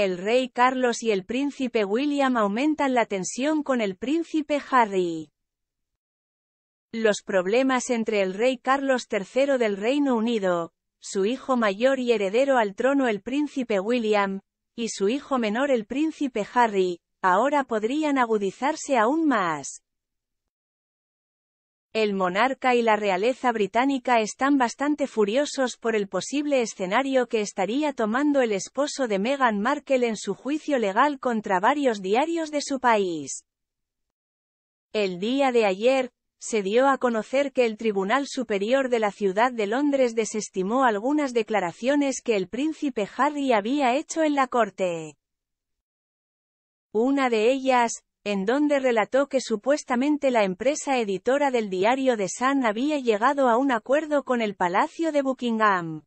El rey Carlos y el príncipe William aumentan la tensión con el príncipe Harry. Los problemas entre el rey Carlos III del Reino Unido, su hijo mayor y heredero al trono el príncipe William, y su hijo menor el príncipe Harry, ahora podrían agudizarse aún más. El monarca y la realeza británica están bastante furiosos por el posible escenario que estaría tomando el esposo de Meghan Markle en su juicio legal contra varios diarios de su país. El día de ayer, se dio a conocer que el Tribunal Superior de la Ciudad de Londres desestimó algunas declaraciones que el príncipe Harry había hecho en la corte. Una de ellas, en donde relató que supuestamente la empresa editora del diario The Sun había llegado a un acuerdo con el Palacio de Buckingham.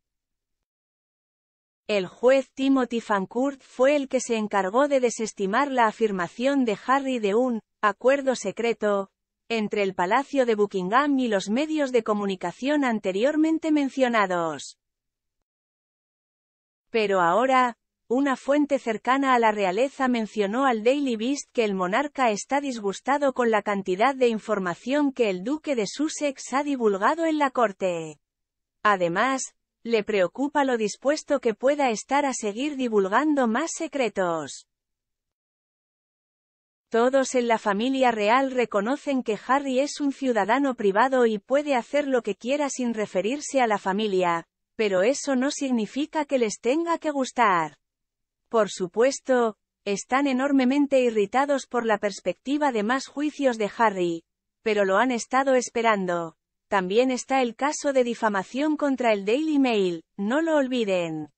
El juez Timothy Fancourt fue el que se encargó de desestimar la afirmación de Harry de un acuerdo secreto entre el Palacio de Buckingham y los medios de comunicación anteriormente mencionados. Pero ahora, una fuente cercana a la realeza mencionó al Daily Beast que el monarca está disgustado con la cantidad de información que el duque de Sussex ha divulgado en la corte. Además, le preocupa lo dispuesto que pueda estar a seguir divulgando más secretos. Todos en la familia real reconocen que Harry es un ciudadano privado y puede hacer lo que quiera sin referirse a la familia, pero eso no significa que les tenga que gustar. Por supuesto, están enormemente irritados por la perspectiva de más juicios de Harry, pero lo han estado esperando. También está el caso de difamación contra el Daily Mail, no lo olviden.